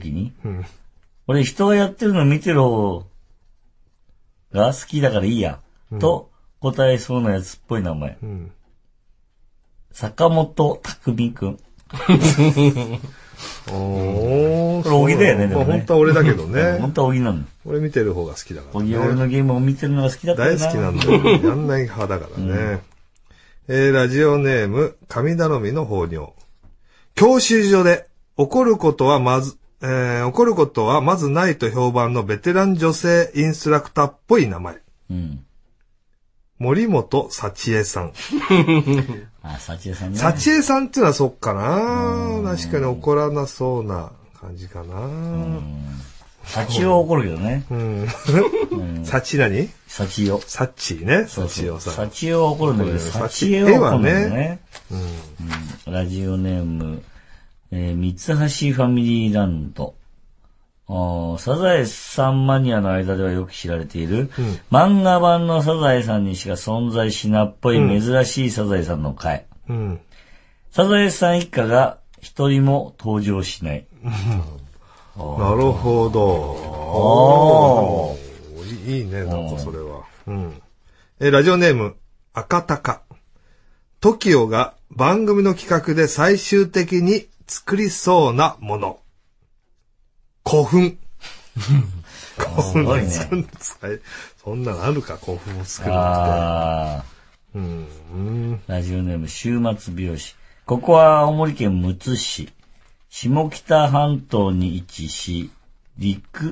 時に、うん、俺人がやってるの見てる方が好きだからいいや、うん、と答えそうなやつっぽい名前。うん、坂本匠くん。おー。これ、小木だよね、でも、ね。本当は俺だけどね。本当は小木なの。俺見てる方が好きだから、ね。小木、俺のゲームを見てるのが好きだった大好きなんだよ、やんない派だからね。うん、えー、ラジオネーム、神頼みの放尿。教習所で怒ることはまず、えー、怒ることはまずないと評判のベテラン女性インストラクターっぽい名前。うん。森本幸恵さん。あ、幸恵さんね。幸恵さんっていうのはそっかな確かに怒らなそうな感じかな幸恵は怒るけどね。幸何幸恵。幸ね。幸をさん。幸恵は怒るんだけど、幸恵は怒るんだよね。ね。うん。ラジオネーム、えー、三橋ファミリーランド。サザエさんマニアの間ではよく知られている、うん、漫画版のサザエさんにしか存在しなっぽい珍しいサザエさんの回。うん、サザエさん一家が一人も登場しない。なるほど。いいいね、なんかそれは。えラジオネーム、赤鷹。トキオが番組の企画で最終的に作りそうなもの。古墳。古墳を作るんですか、ね、そんなのあるか、古墳を作るのって。ラジオネーム、週末美容師。ここは青森県むつ市。下北半島に位置し、陸、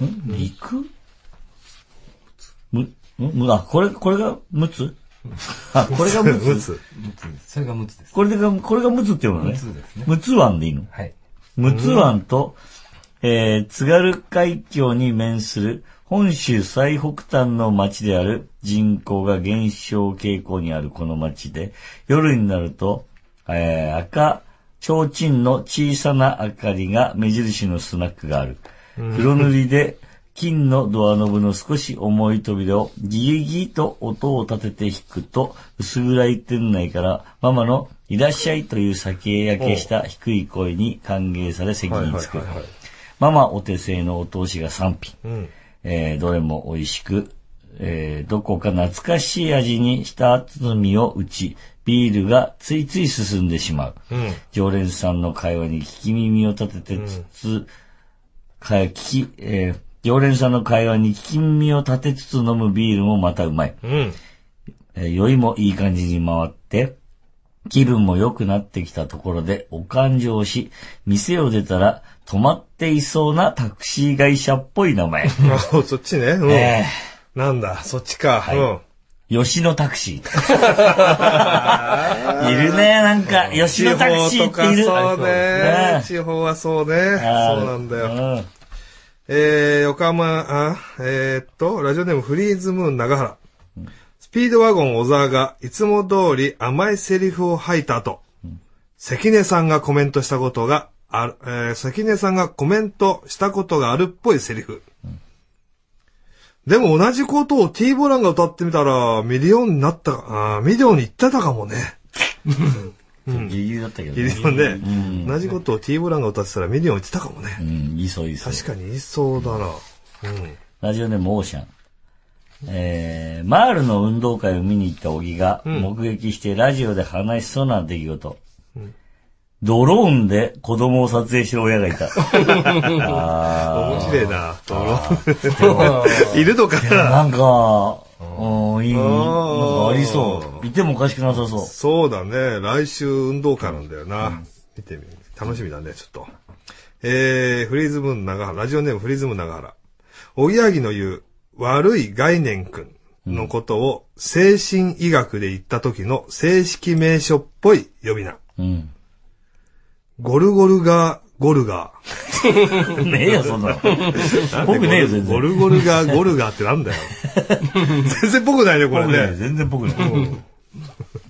ん陸む、む、あ、これ、これがむつあ、これがムツ。ムツ。それがムツです。これが、これがムツっていうのね。ムツですね。ムツ湾でいいのはい。ムツ湾と、えー、津軽海峡に面する本州最北端の町である人口が減少傾向にあるこの町で、夜になると、えー、赤、提灯の小さな明かりが目印のスナックがある。黒塗りで金のドアノブの少し重い扉をギリギリと音を立てて弾くと、薄暗い店内からママのいらっしゃいという酒焼けした低い声に歓迎され席に着く。ママお手製のお通しが3品。うん、えー、どれも美味しく、えー、どこか懐かしい味にした包みを打ち、ビールがついつい進んでしまう。うん、常連さんの会話に聞き耳を立ててつつ、うん、聞き、えー常連さんの会話に金味を立てつつ飲むビールもまたうまい。うん。え酔いもいい感じに回って、気分も良くなってきたところでお勘定をし、店を出たら止まっていそうなタクシー会社っぽい名前。そっちね。うん、えー、なんだ、そっちか。はい、うん吉野タクシー。いるね、なんか、吉野タクシーっている。地方そうね。地方はそうね。そうなんだよ。えー、横浜、あえー、っと、ラジオネームフリーズムーン長原。うん、スピードワゴン小沢がいつも通り甘いセリフを吐いた後、うん、関根さんがコメントしたことがある、えー、関根さんがコメントしたことがあるっぽいセリフ。うん、でも同じことを T ボランが歌ってみたら、ミリオンになった、あミリオンに行ってたかもね。理由だったけどね。ギリね、うん。同じことを T ボランが歌ってたらミリオン言ってたかもね。うん、いそういそう。確かにいそうだな。うん。ラジオネームオーシャン。えー、マールの運動会を見に行った小木が目撃してラジオで話しそうな出来事。うん、ドローンで子供を撮影してる親がいた。ああ。面白いな。ドローン。いるのかななんか、ああ、いい。なありそう。いてもおかしくなさそう。そうだね。来週運動会なんだよな。うん、見てみる。楽しみだね、ちょっと。えー、フリーズム長原、ラジオネームフリーズム長原。おぎやぎの言う、悪い概念くんのことを、精神医学で言った時の正式名称っぽい呼び名。うん。ゴルゴルガー、ゴルガー。ねえよ、そんなの。僕ねえよ、全然。ゴルゴルが、ゴルガーってなんだよ。全然僕ないよ、これね。全然僕ない。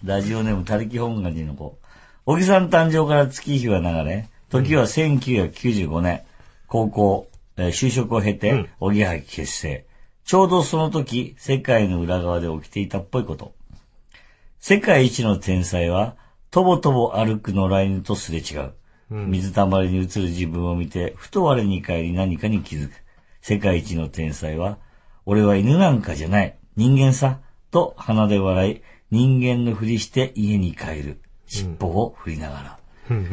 ラジオネーム、たりき本願寺の子。小木さん誕生から月日は流れ、時は1995年、高校、えー、就職を経て、小木はぎ結成。ちょうどその時、世界の裏側で起きていたっぽいこと。世界一の天才は、とぼとぼ歩く野良犬とすれ違う。水たまりに映る自分を見て、ふと我に返り何かに気づく。世界一の天才は、俺は犬なんかじゃない。人間さ。と鼻で笑い、人間のふりして家に帰る。尻尾を振りながら。うん、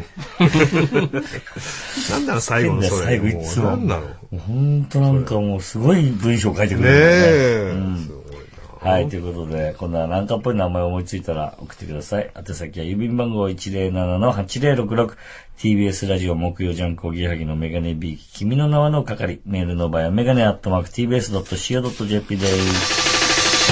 なんだろ、最後のそれ。最後いつも。なんだろう。本当なんかもうすごい文章書いてくれるね。ねえ。うんはい、ということで、こんななんかっぽい名前を思いついたら送ってください。宛先は郵便番号107-8066、TBS ラジオ木曜ジャンクおぎやはぎのメガネビーキ、君の名はの係、メールの場合はメガネアットマーク TBS.CO.JP です。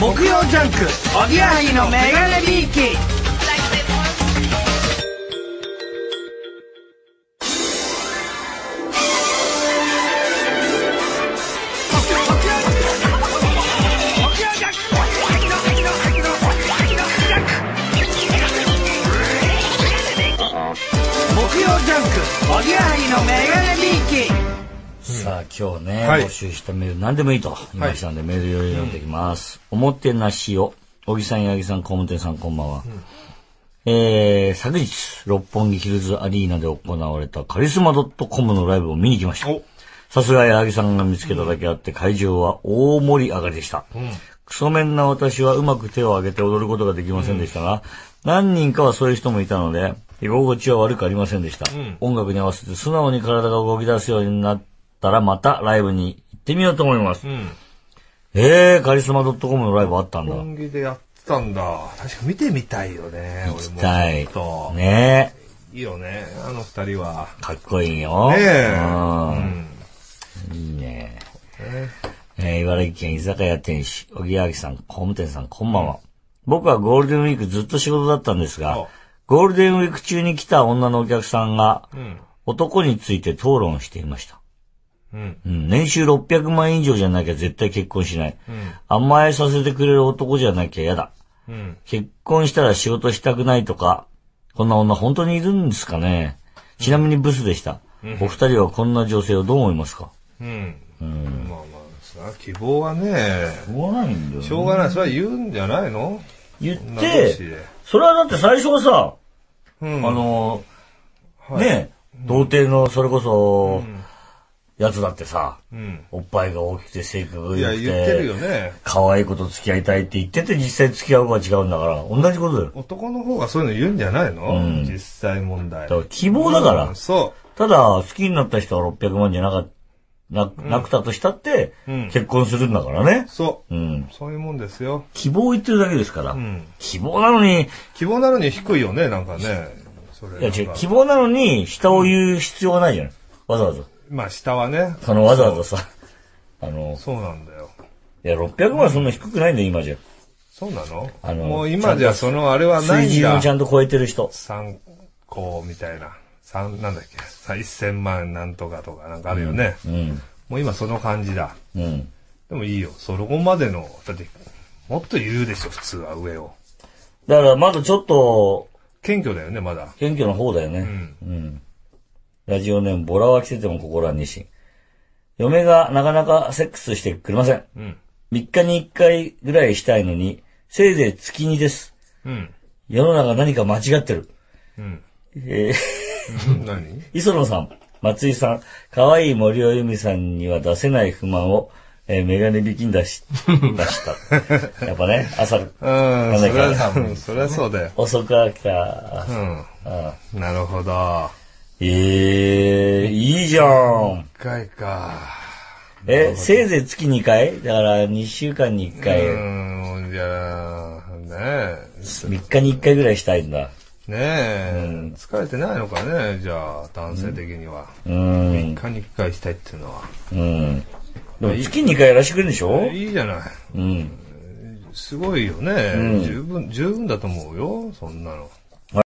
木曜ジャンク、おぎやはぎのメガネビーキのメガネビーキさあ今日ね、はい、募集したメール何でもいいと言いましたんで、はい、メール読んできます、うん、おもてなしを小木さん八木さん小本さんこんばんは、うん、えー、昨日六本木ヒルズアリーナで行われたカリスマ .com のライブを見に来ましたさすが矢作さんが見つけただけあって、会場は大盛り上がりでした、うん、クソメンな私はうまく手を挙げて踊ることができませんでしたが、何人かはそういう人もいたので、居心地は悪くありませんでした、うん、音楽に合わせて素直に体が動き出すようになったらまたライブに行ってみようと思います。うん、えー、カリスマ .com のライブあったんだ。本気でやってたんだ。確か見てみたいよね。行きたい。ねいいよね、あの二人は。かっこいいよ。ねえ。うん。いいね。ねえー、茨城県居酒屋店主、小木明さん、工務店さん、こんばんは。僕はゴールデンウィークずっと仕事だったんですが、ゴールデンウィーク中に来た女のお客さんが、男について討論していました。うん、うん、年収600万円以上じゃなきゃ絶対結婚しない。うん、甘えさせてくれる男じゃなきゃ嫌だ。うん、結婚したら仕事したくないとか、こんな女本当にいるんですかね、うん、ちなみにブスでした。うん、お二人はこんな女性をどう思いますかん。まあまあ、希望はね、しょうがないんだよ、ね、しょうがない。それは言うんじゃないの言って、それはだって最初はさ、あの、はい、ね、童貞のそれこそ、やつだってさ、うん、おっぱいが大きくて性格が良くて、いやね、可愛い子と付き合いたいって言ってて実際付き合う子は違うんだから、同じことだよ。男の方がそういうの言うんじゃないの、うん、実際問題。希望だから。そう。ただ、好きになった人は600万じゃなかっな、なくたとしたって、結婚するんだからね。そう。うん。そういうもんですよ。希望言ってるだけですから。うん、希望なのに。希望なのに低いよね、なんかね。それいや違う、希望なのに、下を言う必要はないじゃん。わざわざ。まあ、下はね。そのわざわざさ。あの。そうなんだよ。いや、600万そんな低くないんだよ、今じゃ。そうなのあの、もう今じゃそのあれはないんだ。水準をちゃんと超えてる人。参考みたいな。三なんだっけ、さ一千万なんとかとかなんかあるよね。うん。もう今その感じだ。うん。でもいいよ。そこまでの、だって、もっと言うでしょ、普通は上を。だからまだちょっと、謙虚だよね、まだ。謙虚の方だよね。うん。うん。ラジオネーム、ボラは来てても心はニシ嫁がなかなかセックスしてくれません。うん。3日に1回ぐらいしたいのに、せいぜい月にです。うん。世の中何か間違ってる。うん。えー 何磯野さん、松井さん、可愛い森尾由美さんには出せない不満を、えー、メガネ引きに出し、出した。やっぱね、朝、うん、うん、そりゃそうだよ。遅く飽きた。うん。あなるほど。ええー、いいじゃん。1回か。え、せいぜい月2回だから2週間に1回。うん、じゃあ、ねえ。3日に1回ぐらいしたいんだ。ねえ、うん、疲れてないのかねじゃあ男性的には、うん、3日に1回したいっていうのは、うん、でも月2回やらしてくれるんでしょいいじゃない、うん、すごいよね、うん、十分十分だと思うよそんなの。